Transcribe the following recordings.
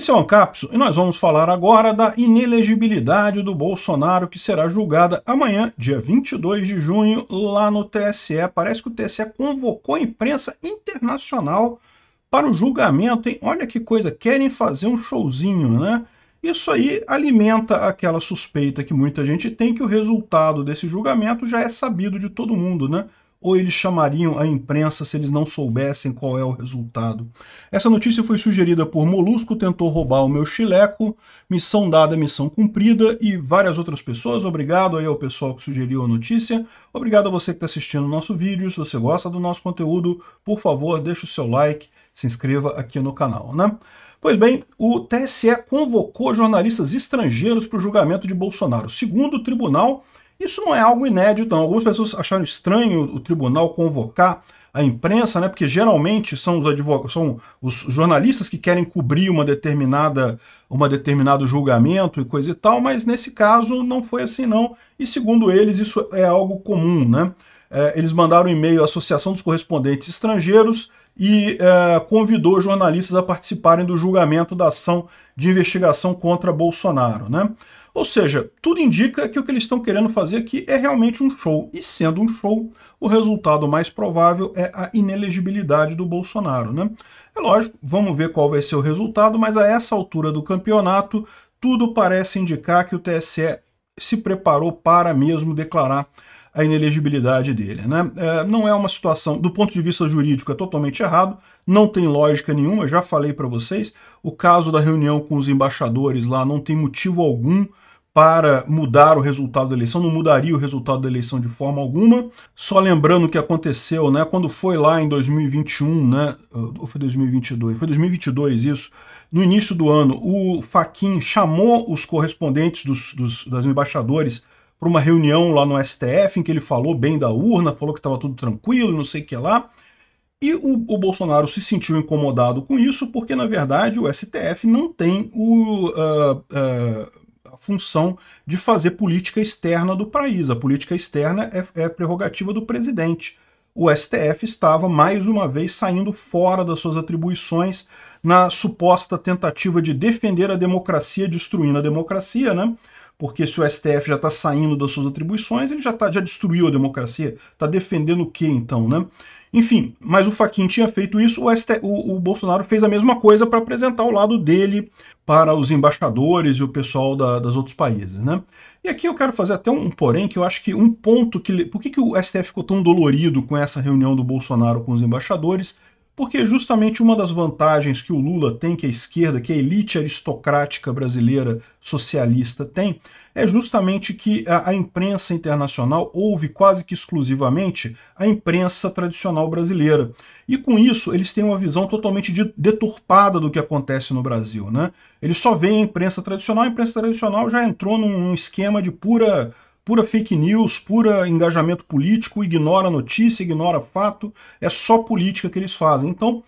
Esse é o Ancapso e nós vamos falar agora da inelegibilidade do Bolsonaro que será julgada amanhã, dia 22 de junho, lá no TSE. Parece que o TSE convocou a imprensa internacional para o julgamento, hein? Olha que coisa, querem fazer um showzinho, né? Isso aí alimenta aquela suspeita que muita gente tem que o resultado desse julgamento já é sabido de todo mundo, né? ou eles chamariam a imprensa se eles não soubessem qual é o resultado. Essa notícia foi sugerida por Molusco tentou roubar o meu chileco, missão dada, missão cumprida e várias outras pessoas. Obrigado aí ao pessoal que sugeriu a notícia. Obrigado a você que está assistindo o nosso vídeo. Se você gosta do nosso conteúdo, por favor, deixe o seu like, se inscreva aqui no canal, né? Pois bem, o TSE convocou jornalistas estrangeiros para o julgamento de Bolsonaro. Segundo o tribunal, isso não é algo inédito, não. Algumas pessoas acharam estranho o tribunal convocar a imprensa, né? Porque geralmente são os advogados, são os jornalistas que querem cobrir uma determinada, uma determinado julgamento e coisa e tal, mas nesse caso não foi assim não. E segundo eles isso é algo comum, né? É, eles mandaram um e-mail à Associação dos Correspondentes Estrangeiros e é, convidou jornalistas a participarem do julgamento da ação de investigação contra Bolsonaro. Né? Ou seja, tudo indica que o que eles estão querendo fazer aqui é realmente um show. E sendo um show, o resultado mais provável é a inelegibilidade do Bolsonaro. Né? É lógico, vamos ver qual vai ser o resultado, mas a essa altura do campeonato, tudo parece indicar que o TSE se preparou para mesmo declarar a inelegibilidade dele. Né? É, não é uma situação, do ponto de vista jurídico, é totalmente errado, não tem lógica nenhuma, já falei para vocês, o caso da reunião com os embaixadores lá não tem motivo algum para mudar o resultado da eleição, não mudaria o resultado da eleição de forma alguma. Só lembrando o que aconteceu, né, quando foi lá em 2021, né, ou foi 2022, foi 2022 isso, no início do ano, o Faquin chamou os correspondentes dos, dos das embaixadores para uma reunião lá no STF em que ele falou bem da urna, falou que estava tudo tranquilo, não sei o que lá. E o, o, Bolsonaro se sentiu incomodado com isso, porque na verdade o STF não tem o, uh, uh, a função de fazer política externa do país. A política externa é, é prerrogativa do presidente. O STF estava mais uma vez saindo fora das suas atribuições na suposta tentativa de defender a democracia, destruindo a democracia, né? porque se o STF já está saindo das suas atribuições, ele já, tá, já destruiu a democracia, está defendendo o que então, né? Enfim, mas o Faquin tinha feito isso, o, STF, o, o, Bolsonaro fez a mesma coisa para apresentar o lado dele para os embaixadores e o pessoal da, das outros países, né? E aqui eu quero fazer até um porém, que eu acho que um ponto que... Por que, que o STF ficou tão dolorido com essa reunião do Bolsonaro com os embaixadores? porque justamente uma das vantagens que o Lula tem, que a esquerda, que a elite aristocrática brasileira socialista tem, é justamente que a, a imprensa internacional ouve quase que exclusivamente a imprensa tradicional brasileira. E com isso, eles têm uma visão totalmente de, deturpada do que acontece no Brasil. Né? Eles só veem a imprensa tradicional, a imprensa tradicional já entrou num esquema de pura pura fake news, pura engajamento político, ignora notícia, ignora fato, é só política que eles fazem. Então,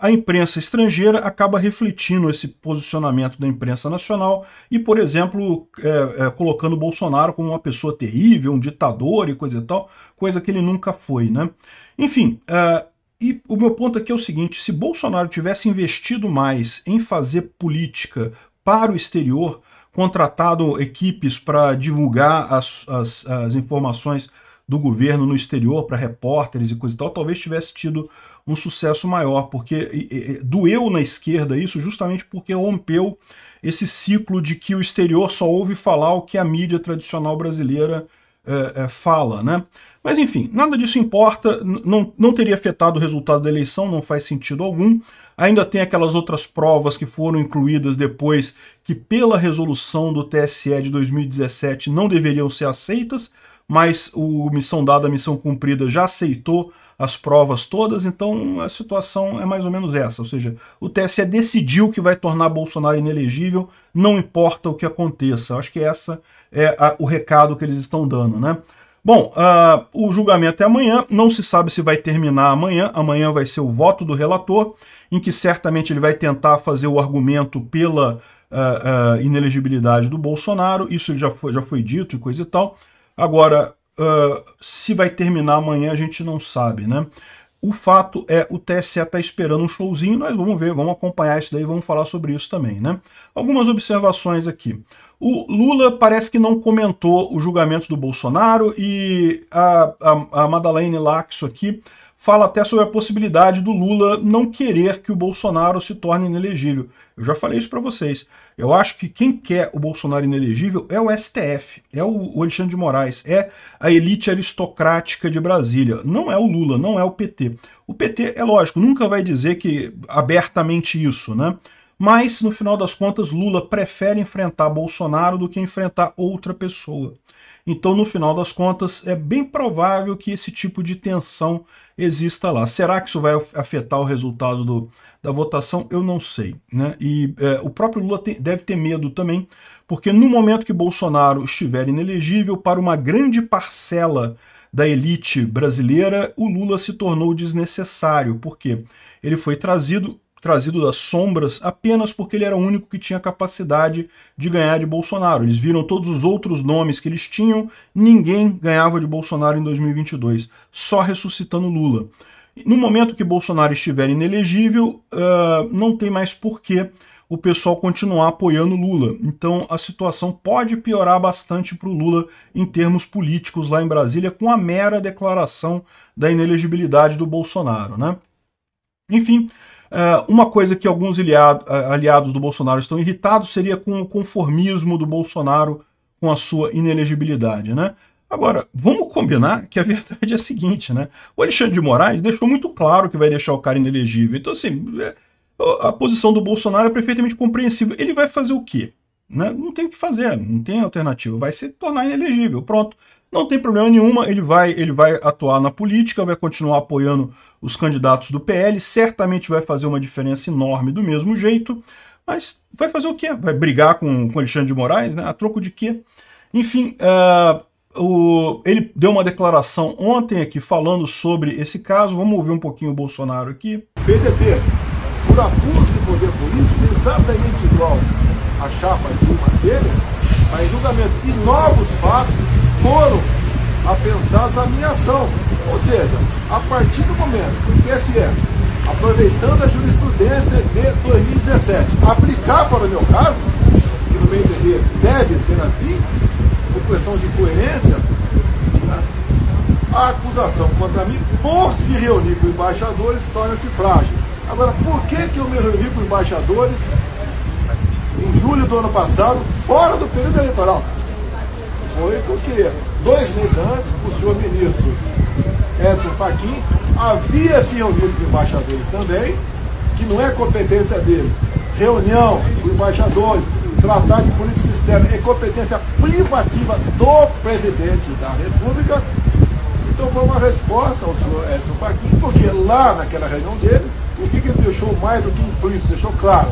a imprensa estrangeira acaba refletindo esse posicionamento da imprensa nacional e, por exemplo, é, é, colocando Bolsonaro como uma pessoa terrível, um ditador e coisa e tal, coisa que ele nunca foi, né? Enfim, é, e o meu ponto aqui é o seguinte, se Bolsonaro tivesse investido mais em fazer política para o exterior, contratado equipes para divulgar as, as, as, informações do governo no exterior para repórteres e coisa e tal, talvez tivesse tido um sucesso maior, porque e, e, doeu na esquerda isso justamente porque rompeu esse ciclo de que o exterior só ouve falar o que a mídia tradicional brasileira é, é, fala, né? Mas enfim, nada disso importa, não, não teria afetado o resultado da eleição, não faz sentido algum. Ainda tem aquelas outras provas que foram incluídas depois, que pela resolução do TSE de 2017 não deveriam ser aceitas, mas o Missão Dada, Missão Cumprida já aceitou as provas todas, então a situação é mais ou menos essa. Ou seja, o TSE decidiu que vai tornar Bolsonaro inelegível, não importa o que aconteça. Acho que essa é a, o recado que eles estão dando, né? Bom, uh, o julgamento é amanhã, não se sabe se vai terminar amanhã. Amanhã vai ser o voto do relator, em que certamente ele vai tentar fazer o argumento pela uh, uh, inelegibilidade do Bolsonaro. Isso já foi, já foi dito e coisa e tal. Agora, Uh, se vai terminar amanhã a gente não sabe, né? O fato é, o TSE está esperando um showzinho, nós vamos ver, vamos acompanhar isso daí, vamos falar sobre isso também, né? Algumas observações aqui. O Lula parece que não comentou o julgamento do Bolsonaro e a, a, a Madalene Laxo aqui fala até sobre a possibilidade do Lula não querer que o Bolsonaro se torne inelegível. Eu já falei isso para vocês. Eu acho que quem quer o Bolsonaro inelegível é o STF, é o Alexandre de Moraes, é a elite aristocrática de Brasília. Não é o Lula, não é o PT. O PT, é lógico, nunca vai dizer que abertamente isso, né? Mas, no final das contas, Lula prefere enfrentar Bolsonaro do que enfrentar outra pessoa. Então, no final das contas, é bem provável que esse tipo de tensão exista lá. Será que isso vai afetar o resultado do, da votação? Eu não sei. Né? E é, o próprio Lula deve ter medo também, porque no momento que Bolsonaro estiver inelegível para uma grande parcela da elite brasileira, o Lula se tornou desnecessário, porque ele foi trazido trazido das sombras apenas porque ele era o único que tinha capacidade de ganhar de Bolsonaro. Eles viram todos os outros nomes que eles tinham, ninguém ganhava de Bolsonaro em 2022, só ressuscitando Lula. No momento que Bolsonaro estiver inelegível, uh, não tem mais porquê o pessoal continuar apoiando Lula. Então a situação pode piorar bastante para o Lula em termos políticos lá em Brasília com a mera declaração da inelegibilidade do Bolsonaro, né? Enfim, Uh, uma coisa que alguns aliado, eh, aliados do Bolsonaro estão irritados seria com o conformismo do Bolsonaro com a sua inelegibilidade, né? Agora, vamos combinar que a verdade é a seguinte, né? O Alexandre de Moraes deixou muito claro que vai deixar o cara inelegível. Então, assim, é, a posição do Bolsonaro é perfeitamente compreensível. Ele vai fazer o quê? Né? Não tem o que fazer, não tem alternativa. Vai se tornar inelegível, pronto. Não tem problema nenhuma, ele vai, ele vai atuar na política, vai continuar apoiando os candidatos do PL, certamente vai fazer uma diferença enorme do mesmo jeito, mas vai fazer o quê? Vai brigar com, com Alexandre de Moraes, né? A troco de quê? Enfim, uh, o, ele deu uma declaração ontem aqui falando sobre esse caso. Vamos ouvir um pouquinho o Bolsonaro aqui. PDT, por abuso de poder político, exatamente igual a chapa de uma dele, mas julgamento e novos fatos a pensar a minha ação. Ou seja, a partir do momento que o TSE, aproveitando a jurisprudência de 2017, aplicar para o meu caso, que no meu entender deve ser assim, por questão de coerência, né, a acusação contra mim, por se reunir com embaixadores, torna-se frágil. Agora, por que, que eu me reuni com embaixadores em julho do ano passado, fora do período eleitoral? foi porque dois meses antes o senhor ministro Edson Fachin havia se reunido com embaixadores também, que não é competência dele. Reunião com embaixadores, tratar de política externa é competência privativa do presidente da República. Então foi uma resposta ao senhor Edson Fachin, porque lá naquela reunião dele, o que, que ele deixou mais do que implícito, deixou claro.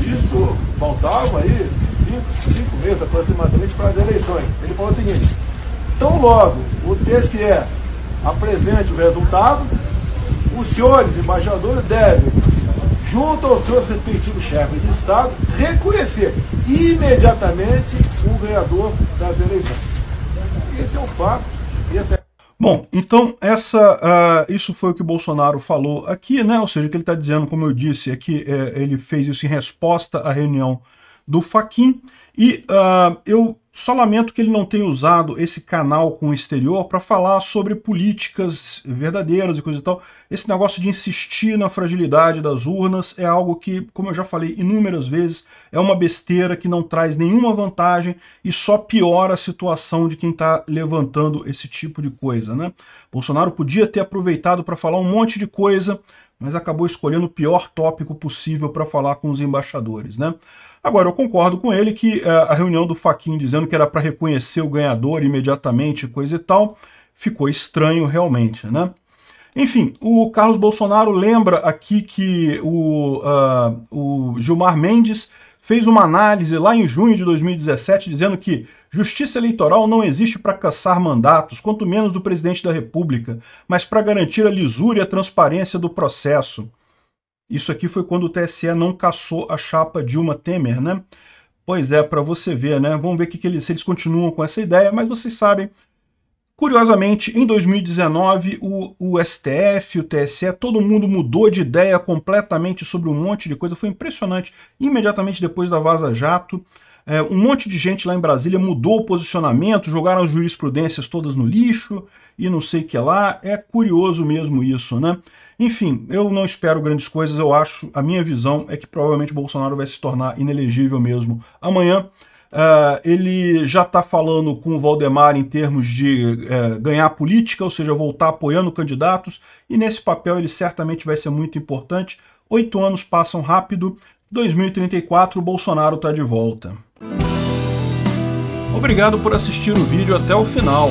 Isso faltava aí cinco, cinco meses aproximadamente para as eleições. Ele falou o seguinte: tão logo o TSE apresente o resultado, os senhores embaixadores devem, junto aos seus respectivos chefes de Estado, reconhecer imediatamente o ganhador das eleições. Esse é o fato. É Bom, então essa, uh, isso foi o que Bolsonaro falou aqui, né? Ou seja, o que ele está dizendo, como eu disse, é que eh, ele fez isso em resposta à reunião do Faquin e uh, eu só lamento que ele não tenha usado esse canal com o exterior para falar sobre políticas verdadeiras e coisa e tal. Esse negócio de insistir na fragilidade das urnas é algo que, como eu já falei inúmeras vezes, é uma besteira que não traz nenhuma vantagem e só piora a situação de quem está levantando esse tipo de coisa, né? Bolsonaro podia ter aproveitado para falar um monte de coisa, mas acabou escolhendo o pior tópico possível para falar com os embaixadores, né? Agora, eu concordo com ele que eh, a reunião do Faquin dizendo que era para reconhecer o ganhador imediatamente, coisa e tal, ficou estranho realmente, né? Enfim, o Carlos Bolsonaro lembra aqui que o, uh, o Gilmar Mendes fez uma análise lá em junho de 2017 dizendo que justiça eleitoral não existe para caçar mandatos, quanto menos do presidente da República, mas para garantir a lisura e a transparência do processo. Isso aqui foi quando o TSE não caçou a chapa Dilma Temer, né? Pois é, para você ver, né? Vamos ver que, que eles, se eles continuam com essa ideia, mas vocês sabem. Curiosamente, em 2019, o, o STF, o TSE, todo mundo mudou de ideia completamente sobre um monte de coisa. Foi impressionante. Imediatamente depois da Vaza Jato, é, um monte de gente lá em Brasília mudou o posicionamento, jogaram as jurisprudências todas no lixo e não sei o que lá. É curioso mesmo isso, né? Enfim, eu não espero grandes coisas, eu acho, a minha visão é que provavelmente Bolsonaro vai se tornar inelegível mesmo amanhã. Uh, ele já está falando com o Valdemar em termos de uh, ganhar política, ou seja, voltar apoiando candidatos, e nesse papel ele certamente vai ser muito importante. Oito anos passam rápido, 2034 Bolsonaro está de volta. Obrigado por assistir o vídeo até o final.